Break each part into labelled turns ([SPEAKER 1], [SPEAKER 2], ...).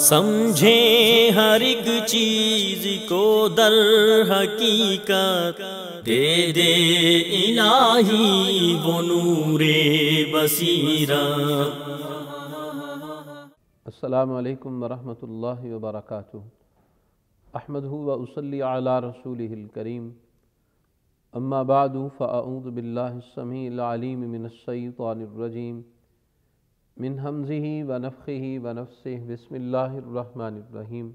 [SPEAKER 1] समझे हर एक चीज को दर हकीकत दे दे इलाही वो नूरे बसीरा असलकम वरहमल वबरक अहमद वसली अला रसूल करीम अम्मा बाद फ़ाऊद बिल्लासमी मिनसैतरजीम मिन हमज़ी व नफ़ी व नफ़स बसमीम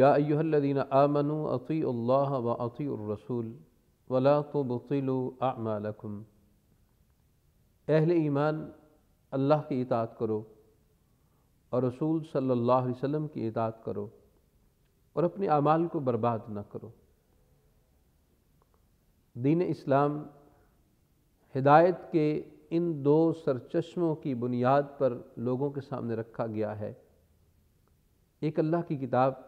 [SPEAKER 1] यादीन आमन अती व अतीरसूल वला तो बतिल आमालकुम अहल ईमान अल्लाह की इतात करो और रसूल सल्लल्लाहु अलैहि वसल्लम की इतात करो और अपने अमाल को बर्बाद ना करो दीन इस्लाम हिदायत के इन दो सरचश्मों की बुनियाद पर लोगों के सामने रखा गया है एक अल्लाह की किताब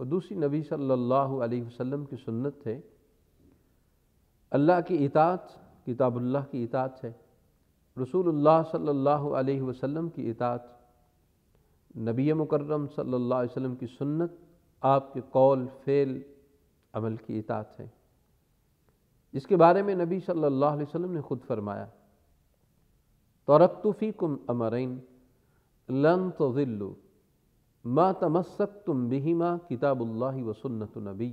[SPEAKER 1] और दूसरी नबी सल्लल्लाहु अलैहि वसल्लम की सुन्नत है अल्लाह की इतात किताबुल्लाह की इतात है रसूलुल्लाह सल्लल्लाहु अलैहि वसल्लम की इतात नबी मुकर्रम सल्लल्लाहु अलैहि वसल्लम की सुन्नत आपके कौल फ़ेल अमल की इतात है इसके बारे में नबी सल्लल्लाहु अलैहि वसल्लम ने ख़ुद फरमाया तरक कुम फ़ीकुम लन तिल्लु माँ तमस्क तुम बिहिमा किताबुल्ला व सुन्नत नबी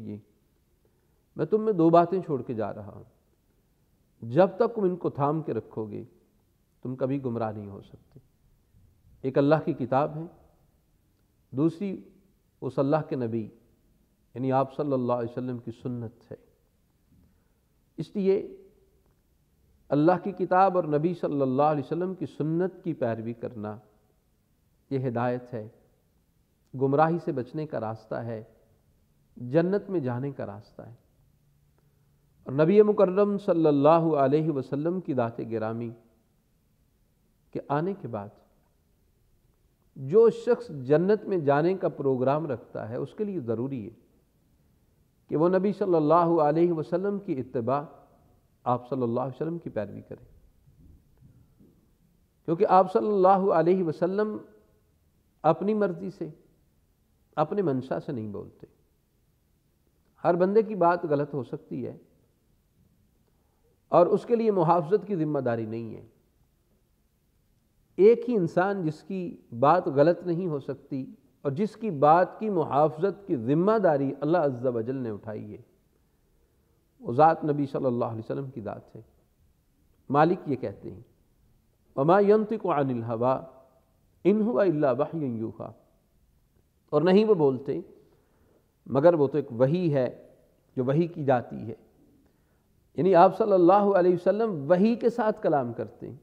[SPEAKER 1] मैं तुम में दो बातें छोड़ के जा रहा हूँ जब तक तुम इनको थाम के रखोगे तुम कभी गुमराह नहीं हो सकते एक अल्लाह की किताब है दूसरी उस अल्लाह के नबी यानी आप सल्लल्लाहु अलैहि वसल्लम की सुन्नत है इसलिए अल्लाह की किताब और नबी सल्लल्लाहु अलैहि वसल्लम की सुन्नत की पैरवी करना ये हिदायत है गुमराही से बचने का रास्ता है जन्नत में जाने का रास्ता है और नबी मुकर्रम सल्लल्लाहु अलैहि वसल्लम की दात गिरामी के आने के बाद जो शख्स जन्नत में जाने का प्रोग्राम रखता है उसके लिए ज़रूरी है कि वो नबी सल्लल्लाहु अलैहि वसल्लम की इत्तबा आप सल्लल्लाहु अलैहि वसल्लम की पैरवी करें क्योंकि आप सल्लल्लाहु अलैहि वसल्लम अपनी मर्ज़ी से अपने मंशा से नहीं बोलते हर बंदे की बात गलत हो सकती है और उसके लिए मुहाफ़त की ज़िम्मेदारी नहीं है एक ही इंसान जिसकी बात गलत नहीं हो सकती और जिसकी बात की मुहाफ़त की ज़िम्मेदारी अल्लाह अज्जा वजल ने उठाई है ज़ात नबी सल्लल्लाहु अलैहि वसल्लम की ज़ात है मालिक ये कहते हैं अमा यंतिक अनिल हवा इन हुआ इल्ला और नहीं वो बोलते मगर वो तो एक वही है जो वही की जाती है यानी आप सल्लल्लाहु अलैहि वसल्लम वही के साथ कलाम करते हैं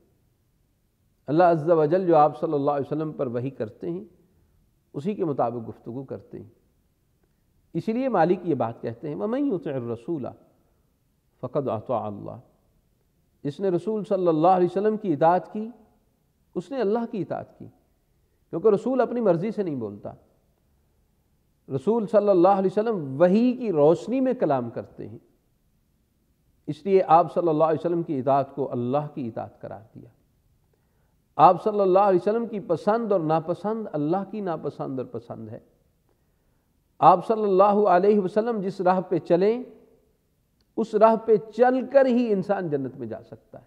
[SPEAKER 1] अल्लाह अज्जा वजल जो आप सल्लल्लाहु अलैहि वसल्लम पर वही करते हैं उसी के मुताबिक गुफ्तु करते हैं इसीलिए मालिक ये बात कहते हैं वमई उतर रसूला फ़कत आता इसने रसूल सल्ला वसम की इतात की उसने अल्लाह की इतात की क्योंकि रसूल अपनी मर्ज़ी से नहीं बोलता रसूल सल्ला वसम वही की रोशनी में कलाम करते हैं इसलिए आप सल्ला वसम की इतात को अल्लाह की इतात करार दिया आप सल्ला वसम की पसंद और नापसंद अल्लाह की नापसंद और पसंद है आप सल्लल्लाहु अलैहि वसल्लम जिस राह पे चलें उस राह पे चलकर ही इंसान जन्नत में जा सकता है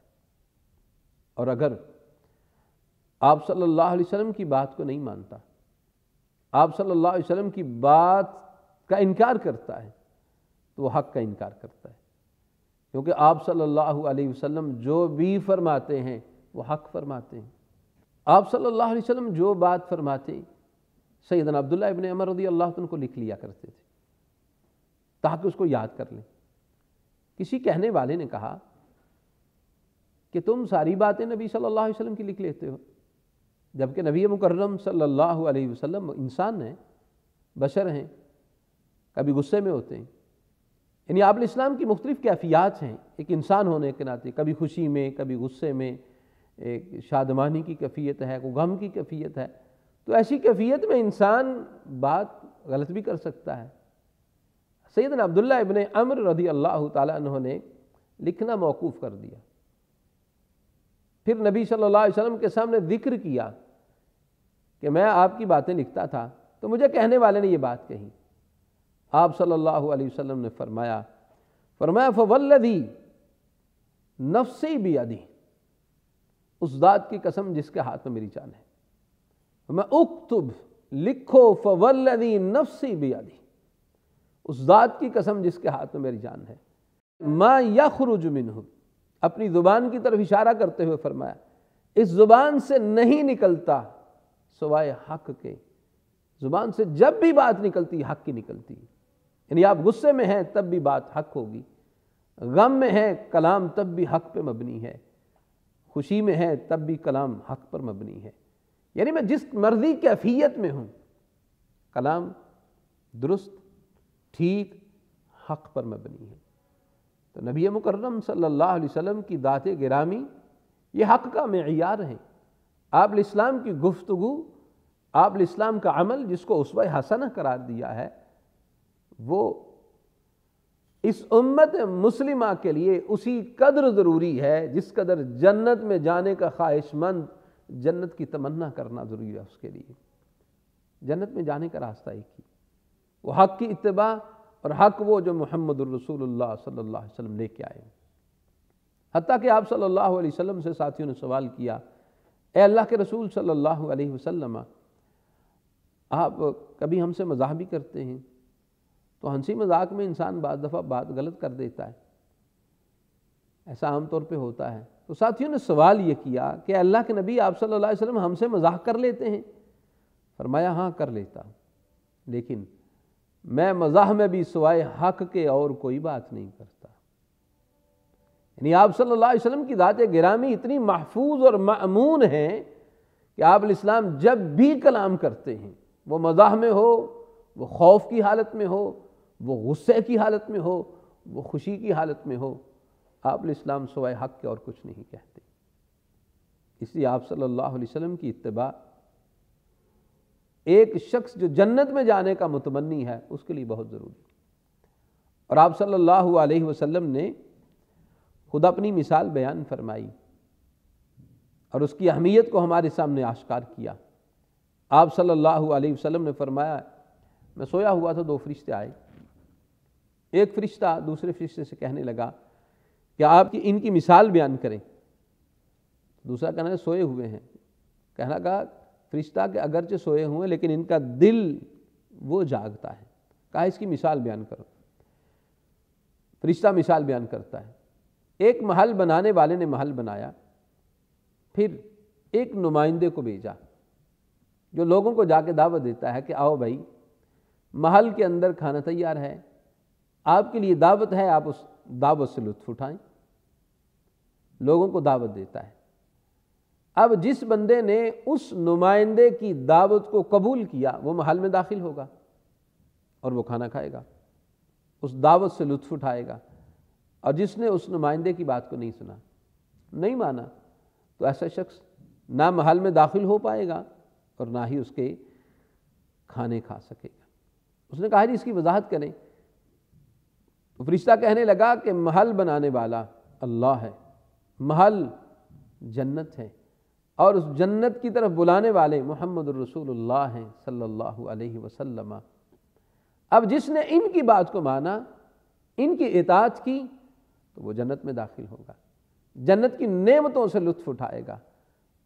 [SPEAKER 1] और अगर आप सल्लल्लाहु अलैहि वसल्लम की बात को नहीं मानता आप सल्लल्लाहु अलैहि वसल्लम की बात का इनकार करता है तो वह हक का इनकार करता है क्योंकि आप सल्लल्लाहु अलैहि वसल्लम जो भी फरमाते हैं वो हक फरमाते हैं आप सल्लल्लाहु अलैहि वसल्लम जो बात फरमाते सैदन अब्दुल्ला इबन अमर रदी अल्लाह को लिख लिया करते थे ताकि उसको याद कर लें किसी कहने वाले ने कहा कि तुम सारी बातें नबी सल्लल्लाहु अलैहि वसल्लम की लिख लेते हो जबकि नबी मुकर्रम सल्लल्लाहु अलैहि वसल्लम इंसान हैं बशर हैं कभी गुस्से में होते हैं यानी आप इस्लाम की मुख्तलिफ कैफियात हैं एक इंसान होने के नाते कभी खुशी में कभी गुस्से में एक शादमानी की कैफियत है को गम की कैफियत है तो ऐसी कैफियत में इंसान बात गलत भी कर सकता है सैदन अब्दुल्ला इबन अमर रदी अल्लाह तह ने लिखना मौकूफ़ कर दिया फिर नबी सल्लल्लाहु अलैहि वसल्लम के सामने जिक्र किया कि मैं आपकी बातें लिखता था तो मुझे कहने वाले ने यह बात कही आप सल्लल्लाहु अलैहि वसल्लम ने फरमाया फरमाया फवल्लदी नफ्सी भी अदी उस दात की कसम जिसके हाथ में मेरी जान है मैं उक्तुब लिखो फवल्लदी नफ्सी भी अदी उस ज़ात की कसम जिसके हाथ में मेरी जान है माँ या खुरुजुमिन मिन हूँ अपनी ज़ुबान की तरफ इशारा करते हुए फरमाया इस ज़ुबान से नहीं निकलता सवाए हक के ज़ुबान से जब भी बात निकलती हक की निकलती यानी आप गुस्से में हैं तब भी बात हक होगी गम में है कलाम तब भी हक पे मबनी है खुशी में है तब भी कलाम हक पर मबनी है यानी मैं जिस मर्जी कैफियत में हूँ कलाम दुरुस्त ठीक हक पर मबनी है तो नबी मुकर्रम सल्लल्लाहु अलैहि वसल्लम की दात गिरामी ये हक का मैार है आप इस्लाम की गुफ्तु आप इस्लाम का अमल जिसको उसव हसन करार दिया है वो इस उम्मत मुस्लिमा के लिए उसी कदर ज़रूरी है जिस कदर जन्नत में जाने का ख्वाहिशमंद जन्नत की तमन्ना करना ज़रूरी है उसके लिए जन्नत में जाने का रास्ता एक ही वो हक़ की इतबा और हक़ वो जो मोहम्मद सल्ला सल्लल्लाहु अलैहि वसल्लम लेके आए हती कि आप सल्ला अलैहि से साथियों ने सवाल किया ए अल्लाह के रसूल सल्ला अलैहि आप कभी हमसे मजाक भी करते हैं तो हंसी मजाक में इंसान बाज दफ़ा बात गलत कर देता है ऐसा आमतौर पर होता है तो साथियों ने सवाल ये किया कि अल्लाह के नबी आप सल्लल्लाहु अलैहि वसल्लम हमसे मजाक कर लेते हैं फरमाया हाँ कर लेता हूँ लेकिन मैं मज़ाह में भी सवाए हक के और कोई बात नहीं करता यानी आप सल्लल्लाहु अलैहि वसल्लम की ज़ात गिरामी इतनी महफूज और मामून है कि आप इस्लाम जब भी कलाम करते हैं वो मज़ाह में हो वो खौफ की हालत में हो वो गुस्से की हालत में हो वो खुशी की हालत में हो आप इस्लाम सवाए हक के और कुछ नहीं कहते इसलिए आप सल्लल्लाहु अलैहि वसल्लम की इतबा एक शख्स जो जन्नत में जाने का मुतमनी है उसके लिए बहुत ज़रूरी और आप सल्लल्लाहु अलैहि वसल्लम ने खुद अपनी मिसाल बयान फरमाई और उसकी अहमियत को हमारे सामने आश्कार किया आप सल्लल्लाहु अलैहि वसल्लम ने फरमाया मैं सोया हुआ था दो फरिश्ते आए एक फरिश्ता दूसरे फरिश्ते से कहने लगा कि आपकी इनकी मिसाल बयान करें दूसरा कहना सोए हुए हैं कहना कहा फरिश्ता के अगरचे सोए हुए लेकिन इनका दिल वो जागता है कहा इसकी मिसाल बयान करो फरिश्ता मिसाल बयान करता है एक महल बनाने वाले ने महल बनाया फिर एक नुमाइंदे को भेजा जो लोगों को जाके दावत देता है कि आओ भाई महल के अंदर खाना तैयार है आपके लिए दावत है आप उस दावत से लुत्फ उठाएं लोगों को दावत देता है अब जिस बंदे ने उस नुमाइंदे की दावत को कबूल किया वो महल में दाखिल होगा और वो खाना खाएगा उस दावत से लुत्फ उठाएगा और जिसने उस नुमाइंदे की बात को नहीं सुना नहीं माना तो ऐसा शख्स ना महल में दाखिल हो पाएगा और ना ही उसके खाने खा सकेगा उसने कहा जी इसकी वजाहत करें तो फरिश्ता कहने लगा कि महल बनाने वाला अल्लाह है महल जन्नत है और उस जन्नत की तरफ बुलाने वाले मोहम्मद रसूलुल्लाह हैं सल्लल्लाहु अलैहि वसल्लम अब जिसने इनकी बात को माना इनकी एताज की तो वो जन्नत में दाखिल होगा जन्नत की नेमतों से लुत्फ़ उठाएगा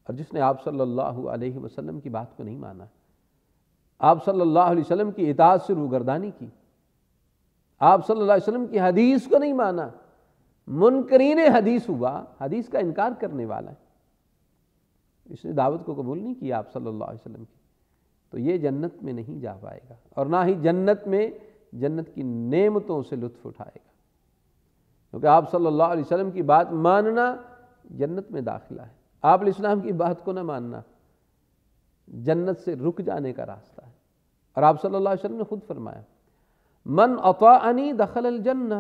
[SPEAKER 1] और जिसने आप सल्लल्लाहु अलैहि वसल्लम की बात को नहीं माना आप सल्लल्लाहु अलैहि वसल्लम की इतात से रूगरदानी की आप सल्लल्लाहु अलैहि वसल्लम की हदीस को नहीं माना मुनकरीन हदीस हुआ हदीस का इनकार करने वाला है इसने दावत को कबूल नहीं किया आप सल्लल्लाहु अलैहि वसल्लम की तो ये जन्नत में नहीं जा पाएगा और ना ही जन्नत में जन्नत की नेमतों से लुत्फ उठाएगा क्योंकि आप सल्लल्लाहु अलैहि वसल्लम की बात मानना जन्नत में दाखिला है आप इस्लाम की बात को ना मानना जन्नत से रुक जाने का रास्ता है और आप सल्ला वसलम ने खुद फरमाया मन अफ़ानी दखल जन्ना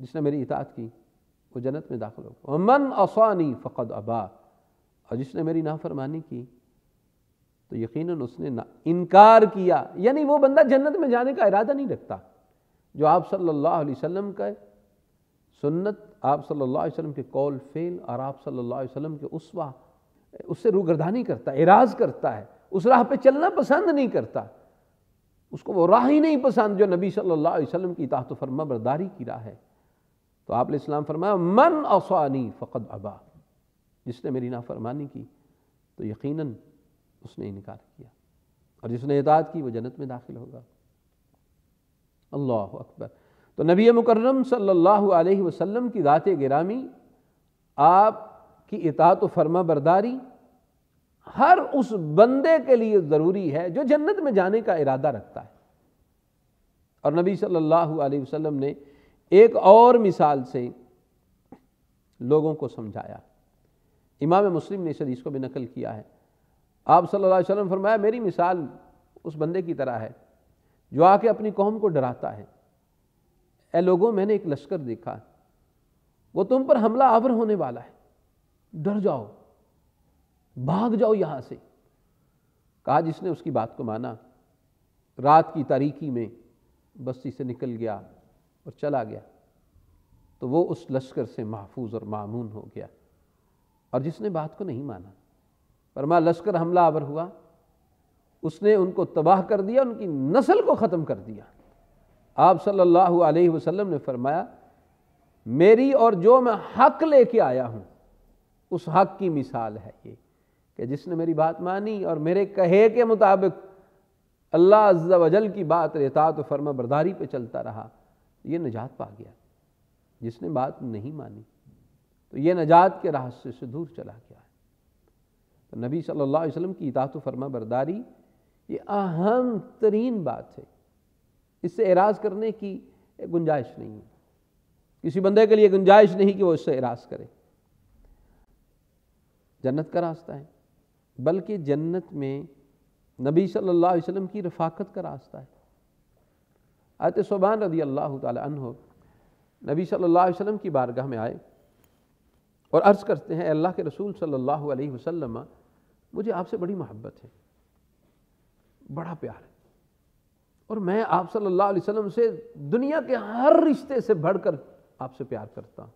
[SPEAKER 1] जिसने मेरी इतात की वो जन्नत में दाखिल होगा मन असानी फ़कद अबा और जिसने मेरी नाफरमानी की तो यकीन उसने ना इनकार किया यानी वो बंदा जन्नत में जाने का इरादा नहीं रखता जो आप सल्लल्लाहु अलैहि वसल्लम का सुन्नत आप सल्लल्लाहु अलैहि वसल्लम के कौल फेल और आप सल्लल्लाहु अलैहि वसल्लम के उसवा उससे रूगरदानी करता है इराज करता है उस राह पे चलना पसंद नहीं करता उसको वो राह ही नहीं पसंद जो नबी सल्लल्लाहु अलैहि वसल्लम की इतात फरमा बरदारी की राह है तो आप इस्लाम फरमाया मन असानी फ़कद अबा जिसने मेरी नाफरमानी की तो यकीनन उसने इनकार किया और जिसने इताद की वो जन्नत में दाखिल होगा अल्लाह अकबर तो नबी मुकर्रम सल्लल्लाहु अलैहि वसल्लम की दात गिरामी आप की इतात फर्मा बरदारी हर उस बंदे के लिए ज़रूरी है जो जन्नत में जाने का इरादा रखता है और नबी सल्लल्लाहु अलैहि वसल्लम ने एक और मिसाल से लोगों को समझाया इमाम मुस्लिम ने इस हदीस को भी नकल किया है आप सल्लल्लाहु अलैहि वसल्लम फरमाया मेरी मिसाल उस बंदे की तरह है जो आके अपनी कौम को डराता है ए लोगों मैंने एक लश्कर देखा वो तुम पर हमला आवर होने वाला है डर जाओ भाग जाओ यहाँ से कहा जिसने उसकी बात को माना रात की तारीखी में बस्ती से निकल गया और चला गया तो वो उस लश्कर से महफूज और मामून हो गया और जिसने बात को नहीं माना परमा लश्कर हमला आवर हुआ उसने उनको तबाह कर दिया उनकी नस्ल को ख़त्म कर दिया आप सल्लल्लाहु अलैहि वसल्लम ने फरमाया मेरी और जो मैं हक लेके आया हूँ उस हक की मिसाल है ये कि जिसने मेरी बात मानी और मेरे कहे के मुताबिक अल्लाह अज्जा की बात रहता तो फर्मा बरदारी पे चलता रहा ये निजात पा गया जिसने बात नहीं मानी तो ये नजात के रास्ते से दूर चला गया है तो नबी सल्लल्लाहु अलैहि वसल्लम की इतात फर्मा बरदारी ये अहम तरीन बात है इससे एराज करने की गुंजाइश नहीं है किसी बंदे के लिए गुंजाइश नहीं कि वो इससे एराज करे जन्नत का रास्ता है बल्कि जन्नत में नबी सल्लल्लाहु अलैहि वसल्लम की रफाकत का रास्ता है आयत सोबान रदी अल्लाह तबी सल्ला वसलम की बारगाह में आए और अर्ज़ करते हैं अल्लाह के रसूल सल्लल्लाहु अलैहि वसल्लम मुझे आपसे बड़ी मोहब्बत है बड़ा प्यार है और मैं आप सल्लल्लाहु अलैहि वसल्लम से दुनिया के हर रिश्ते से बढ़कर आपसे प्यार करता हूँ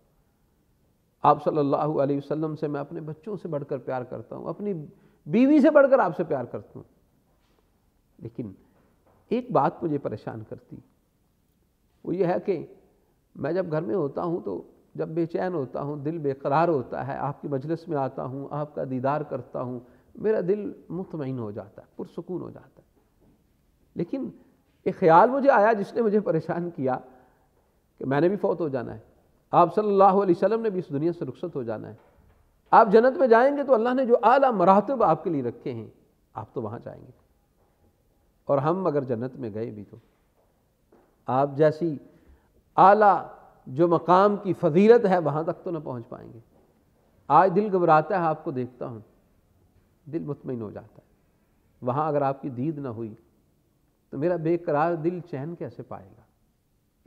[SPEAKER 1] आप सल्लल्लाहु अलैहि वसल्लम से मैं अपने बच्चों से बढ़कर प्यार करता हूँ अपनी बीवी से बढ़कर आपसे प्यार करता हूँ लेकिन एक बात मुझे परेशान करती वो ये है कि मैं जब घर में होता हूँ तो जब बेचैन होता हूँ दिल बेकरार होता है आपकी मजलिस में आता हूँ आपका दीदार करता हूँ मेरा दिल मुतमिन हो जाता है पुरसकून हो जाता है लेकिन एक ख्याल मुझे आया जिसने मुझे परेशान किया कि मैंने भी फौत हो जाना है आप सल्लल्लाहु अलैहि वसल्लम ने भी इस दुनिया से रुखसत हो जाना है आप जन्नत में जाएंगे तो अल्लाह ने जो आला मरातब आपके लिए रखे हैं आप तो वहाँ जाएंगे और हम अगर जन्नत में गए भी तो आप जैसी आला जो मकाम की फजीलत है वहाँ तक तो ना पहुँच पाएंगे आज दिल घबराता है आपको देखता हूँ दिल मुतमिन हो जाता है वहाँ अगर आपकी दीद ना हुई तो मेरा बेकरार दिल चैन कैसे पाएगा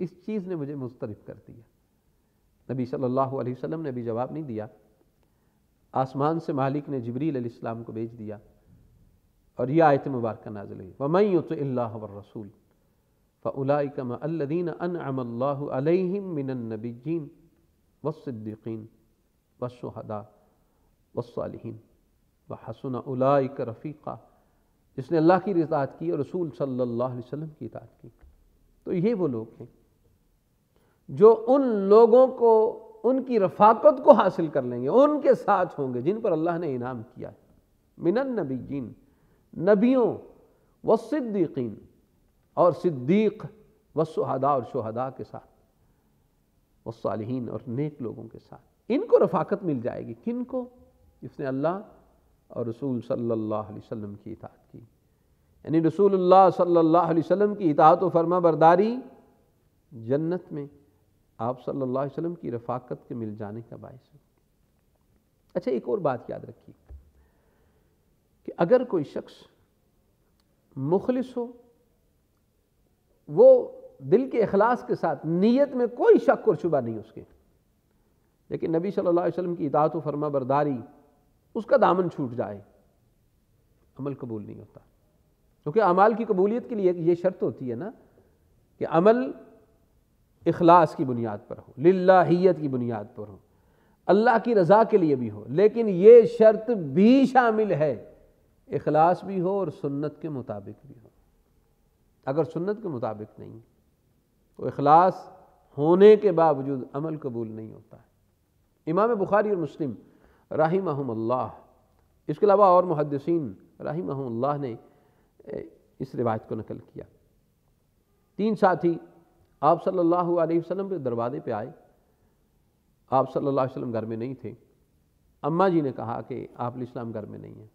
[SPEAKER 1] इस चीज़ ने मुझे मुस्तरफ कर दिया नबी सल्लल्लाहु अलैहि वसल्लम ने अभी जवाब नहीं दिया आसमान से मालिक ने जबरील को भेज दिया और यह आयत मुबारक नाजिल हुई वमई तो अल्लाह रसूल फ़लाकम अल्लिन अनअमल्लाम मिनबीन वसद्दीन वसहदा वसालहन व हसन उलाइक रफ़ीक़ा जिसने अल्लाह की इतात की और रसूल सल्लल्लाहु अलैहि वसल्लम की इतात की तो ये वो लोग हैं जो उन लोगों को उनकी रफाकत को हासिल कर लेंगे उनके साथ होंगे जिन पर अल्लाह ने इनाम किया है मिनन नबी नबियों व सिद्दीकीन और सिद्दीक व शहदा और शहदा के साथ वसालहीन और नेक लोगों के साथ इनको रफाकत मिल जाएगी किन को जिसने अल्लाह और रसूल सल्ला वसम की इतात की यानी रसूल सल्ला वसम की इतात व फर्मा बरदारी जन्नत में आप सल्ला वसम की रफाकत के मिल जाने का बायस है अच्छा एक और बात याद रखिए कि अगर कोई शख्स मुखलिस हो वो दिल के अखलास के साथ नीयत में कोई शक और शुबा नहीं उसके लेकिन नबी सल्लल्लाहु अलैहि वसल्लम की इतात व फर्मा बरदारी उसका दामन छूट जाए अमल कबूल नहीं होता क्योंकि अमाल की कबूलियत के लिए ये शर्त होती है ना कि अमल इखलास की बुनियाद पर हो लाहीत की बुनियाद पर हो अल्लाह की रज़ा के लिए भी हो लेकिन ये शर्त भी शामिल है इखलास भी हो और सुन्नत के मुताबिक भी हो अगर सुन्नत के मुताबिक नहीं तो अखलास होने के बावजूद अमल कबूल नहीं होता है इमाम बुखारी और मुस्लिम राही महमल्लाह इसके अलावा और मुहदसिन राही महमल्लाह ने इस रिवायत को नकल किया तीन साथी आप सल्लल्लाहु अलैहि वसल्लम के दरवाजे पे आए आप सल्लल्लाहु अलैहि वसल्लम घर में नहीं थे अम्मा जी ने कहा कि आप इस्लाम घर में नहीं हैं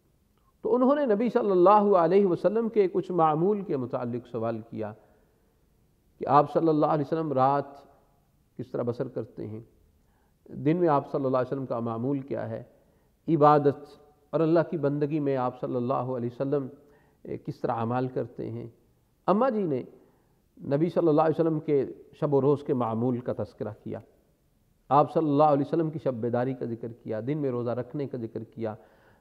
[SPEAKER 1] तो उन्होंने नबी सल्लल्लाहु अलैहि वसल्लम के कुछ मामूल के मुतालिक सवाल किया कि आप सल्लल्लाहु अलैहि वसल्लम रात किस तरह बसर करते हैं दिन में आप सल्लल्लाहु अलैहि वसल्लम का मामूल क्या है इबादत और अल्लाह की बंदगी में आप सल्लल्लाहु अलैहि वसल्लम किस तरह अमाल करते हैं अम्मा जी ने नबी सल्लल्लाहु अलैहि वसल्लम के शब रोज़ के मामूल का तस्करा किया आप सल्लल्लाहु अलैहि वसल्लम की शब बेदारी का जिक्र किया दिन में रोज़ा रखने का जिक्र किया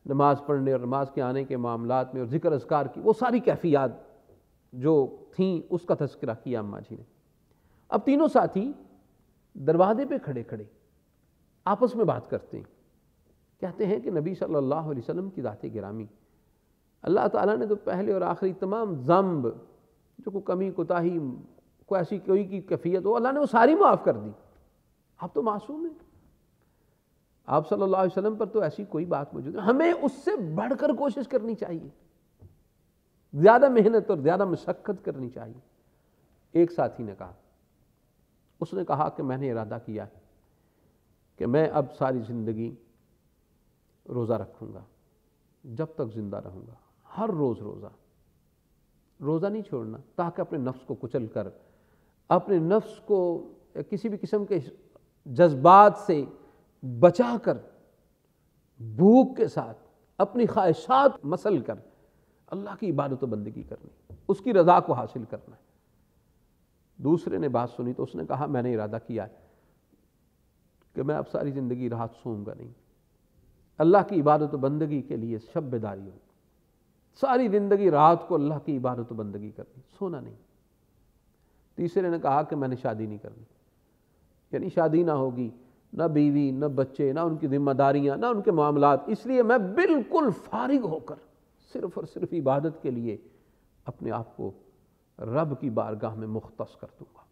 [SPEAKER 1] नमाज पढ़ने और नमाज के आने के मामला में और ज़िक्र असकार की वो सारी कैफियात जो थीं उसका तस्करा किया अम्मा जी ने अब तीनों साथी दरवाजे पे खड़े खड़े आपस में बात करते हैं कहते हैं कि नबी सल्लल्लाहु अलैहि वसल्लम की ज़ात गिरामी अल्लाह ताला ने तो पहले और आखिरी तमाम जम्ब जो को कमी कोताही को ऐसी कोई की कैफियत हो अल्लाह ने वो सारी माफ़ कर दी आप तो मासूम हैं आप सल्लल्लाहु अलैहि वसल्लम पर तो ऐसी कोई बात मौजूद है हमें उससे बढ़कर कोशिश करनी चाहिए ज़्यादा मेहनत और ज़्यादा मशक्क़त करनी चाहिए एक साथी ने कहा उसने कहा कि मैंने इरादा किया है कि मैं अब सारी ज़िंदगी रोज़ा रखूँगा जब तक ज़िंदा रहूँगा हर रोज़ रोज़ा रोज़ा नहीं छोड़ना ताकि अपने नफ्स को कुचल कर अपने नफ्स को किसी भी किस्म के जज्बात से बचा कर भूख के साथ अपनी ख्वाहिशात मसल कर अल्लाह की इबादत बंदगी करनी उसकी रजा को हासिल करना है दूसरे ने बात सुनी तो उसने कहा मैंने इरादा किया है कि मैं अब सारी ज़िंदगी राहत सोऊंगा नहीं अल्लाह की इबादत बंदगी के लिए शब्बेदारी बेदारी होगी सारी ज़िंदगी रात को अल्लाह की इबादत बंदगी करनी सोना नहीं तीसरे ने कहा कि मैंने शादी नहीं करनी यानी शादी ना होगी ना बीवी ना बच्चे ना उनकी जिम्मेदारियाँ ना उनके मामला इसलिए मैं बिल्कुल फारिग होकर सिर्फ और सिर्फ इबादत के लिए अपने आप को रब की बारगाह में मुख्त कर दूँगा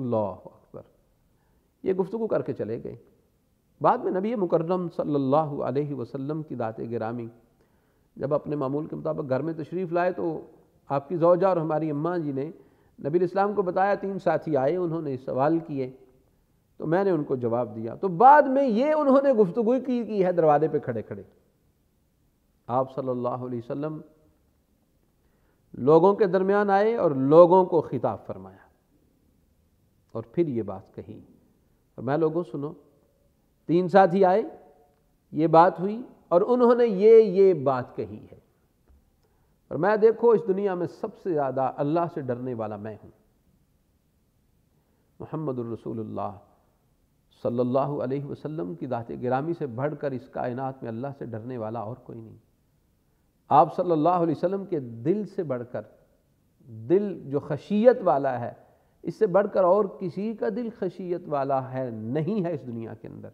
[SPEAKER 1] अल्लाह अकबर ये गुफ्तु करके चले गए बाद में नबी मुकर्रम सल्लल्लाहु अलैहि वसल्लम की दात गिरामी जब अपने मामूल के मुताबिक घर में तशरीफ़ लाए तो आपकी जौजा और हमारी अम्मा जी ने नबी इस्लाम को बताया तीन साथी आए उन्होंने सवाल किए तो मैंने उनको जवाब दिया तो बाद में ये उन्होंने गुफ्तु की, की है दरवाजे पे खड़े खड़े आप सल्लल्लाहु अलैहि वसल्लम लोगों के दरमियान आए और लोगों को खिताब फरमाया और फिर ये बात कही और मैं लोगों सुनो तीन साथी आए ये बात हुई और उन्होंने ये ये बात कही है और मैं देखो इस दुनिया में सबसे ज़्यादा अल्लाह से डरने वाला मैं हूँ मोहम्मद रसूल सल्लल्लाहु अलैहि वसल्लम की दात गिरामी से बढ़कर इस कायनात में अल्लाह से डरने वाला और कोई नहीं आप सल्लल्लाहु अलैहि वसल्लम के दिल से बढ़कर दिल जो खशियत वाला है इससे बढ़कर और किसी का दिल खशियत वाला है नहीं है इस दुनिया के अंदर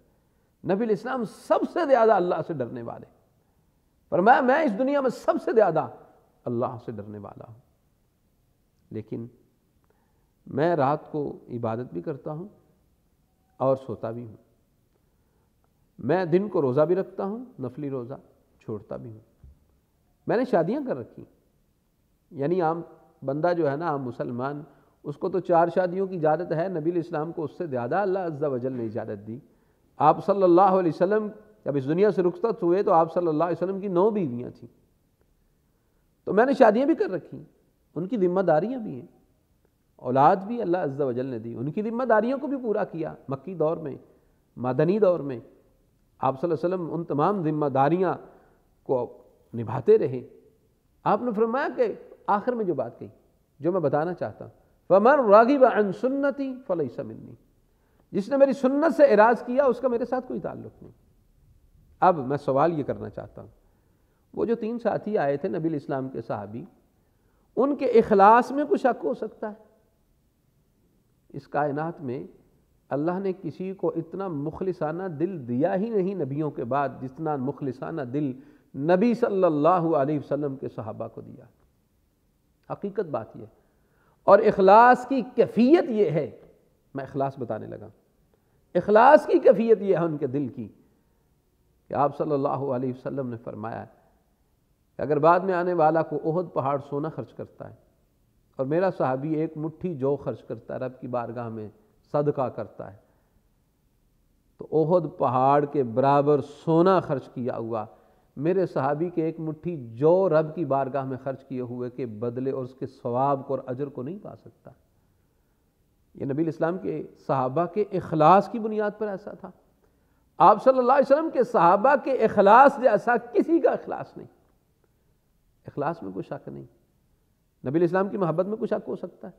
[SPEAKER 1] नबी इस्लाम सबसे ज़्यादा अल्लाह से डरने वाले पर मैं मैं इस दुनिया में सबसे ज़्यादा अल्लाह से डरने वाला हूँ लेकिन मैं रात को इबादत भी करता हूँ और सोता भी हूँ मैं दिन को रोज़ा भी रखता हूँ नफली रोज़ा छोड़ता भी हूँ मैंने शादियाँ कर रखी यानी आम बंदा जो है ना आम मुसलमान उसको तो चार शादियों की इजाज़त है नबी इस्लाम को उससे ज़्यादा अल्लाह अज्जा वजल ने इजाज़त दी आप सल्लल्लाहु अलैहि वसल्लम जब इस दुनिया से रुखसत हुए तो आप सल्लल्लाहु अलैहि वसल्लम की नौ बीवियाँ थीं तो मैंने शादियाँ भी कर रखी उनकी जिम्मेदारियाँ भी हैं औलाद भी अल्लाह अज्जा वजल ने दी उनकी जिम्मेदारियों को भी पूरा किया मक्की दौर में मदनी दौर में आप वसल्लम उन तमाम जिम्मेदारियाँ को निभाते रहे आपने फरमाया कि आखिर में जो बात कही जो मैं बताना चाहता हूँ फमर रागिब अन सुन्नति फ़लई मिलनी जिसने मेरी सुन्नत से इराज किया उसका मेरे साथ कोई ताल्लुक नहीं अब मैं सवाल ये करना चाहता हूँ वो जो तीन साथी आए थे नबी इस्लाम के साहबी उनके अखलास में कुछ शक हो सकता है इस कायनात में अल्लाह ने किसी को इतना मुखलसाना दिल दिया ही नहीं नबियों के बाद जितना मुखलसाना दिल नबी सल्लल्लाहु अलैहि वसल्लम के सहाबा को दिया हकीकत बात यह और अखलास की कैफियत यह है मैं अखलास बताने लगा अखलास की कैफियत यह है उनके दिल की कि आप सल्लल्लाहु अलैहि वसल्लम ने फरमाया कि अगर बाद में आने वाला को ओहद पहाड़ सोना खर्च करता है और मेरा साहबी एक मुट्ठी जो खर्च करता है रब की बारगाह में सदका करता है तो ओहद पहाड़ के बराबर सोना खर्च किया हुआ मेरे सहाबी के एक मुट्ठी जो रब की बारगाह में खर्च किए हुए के बदले और उसके स्वाब को और अजर को नहीं पा सकता ये नबी इस्लाम के सहाबा के अखलास की बुनियाद पर ऐसा था आप सल्लल्लाहु अलैहि वसल्लम के सहाबा के अखलास जैसा किसी का अखलास नहीं अखलास में कोई शक नहीं नबी इस्लाम की मोहब्बत में कुछ हक हो सकता है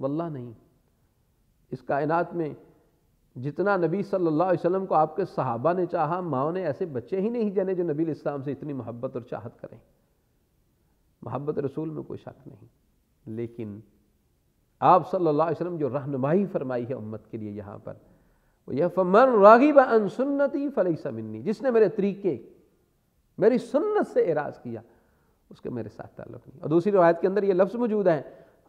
[SPEAKER 1] वल्ला नहीं इस कायनात में जितना नबी सल्लल्लाहु अलैहि वसल्लम को आपके सहाबा ने चाहा माओ ने ऐसे बच्चे ही नहीं जने जो नबी इस्लाम से इतनी मोहब्बत और चाहत करें मोहब्बत रसूल में कोई शक नहीं लेकिन आप सल्ला वसलम जो रहनमाई फरमाई है उम्मत के लिए यहाँ पर वो यह फमन रागी अन सुन्नति फ़लई समिन्नी जिसने मेरे तरीके मेरी सुन्नत से एराज़ किया उसके मेरे साथ ताल्लुक नहीं और दूसरी रवायत के अंदर ये लफ्ज़ मौजूद है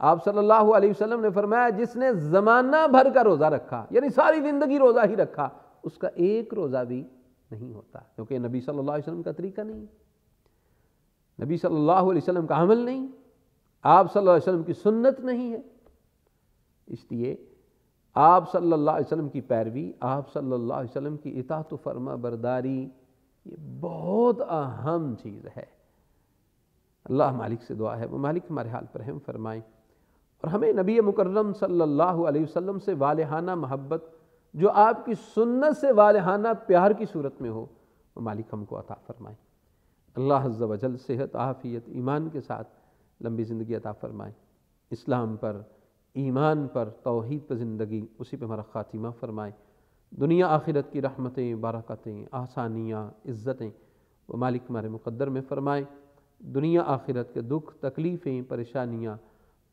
[SPEAKER 1] आप सल्लल्लाहु अलैहि वसल्लम ने फरमाया जिसने ज़माना भर का रोज़ा रखा यानी सारी ज़िंदगी रोज़ा ही रखा उसका एक रोज़ा भी नहीं होता क्योंकि नबी सल्लल्लाहु अलैहि वसल्लम का तरीका नहीं नबी सल्लल्लाहु अलैहि वसल्लम का अमल नहीं आप सल्लल्लाहु अलैहि वसल्लम की सुन्नत नहीं है इसलिए आप सल्लल्लाहु अलैहि वसल्लम की पैरवी आप सल्लल्लाहु अलैहि वसल्लम की इतात फरमा बरदारी ये बहुत अहम चीज़ है अल्लाह मालिक से दुआ है वो मालिक हमारे हाल पर हम फरमाएँ और हमें नबी मुकर्रम सल्लल्लाहु अलैहि वसल्लम से वालहाना महब्बत जो आपकी सुन्नत से वालहाना प्यार की सूरत में हो वो मालिक हमको अता फ़रमाएँ अल्लाह अज्जा वजल सेहत आफियत ईमान के साथ लंबी ज़िंदगी अता फ़रमाएँ इस्लाम पर ईमान पर तोहद पर ज़िंदगी उसी पर हमारा ख़ातिमा फरमाएँ दुनिया आखिरत की रहमतें बरकतें आसानियाँ इज़्ज़तें वो मालिक हमारे मुकद्दर में फ़रमाएँ दुनिया आखिरत के दुख तकलीफ़ें परेशानियाँ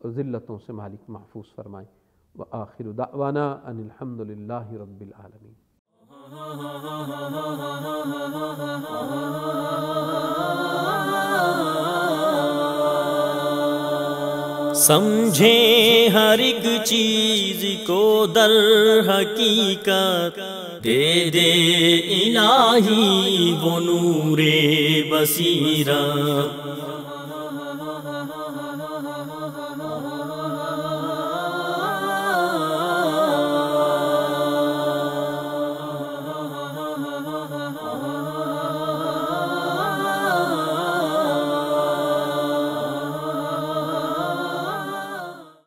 [SPEAKER 1] और जिल्लतों से मालिक महफूज फरमाएँ व आखिर दावाना अनिलहमदिल्ला रबालमीन समझे हर एक चीज़ को दर हकीकत तेरे इलाही वो नूरे बसीरा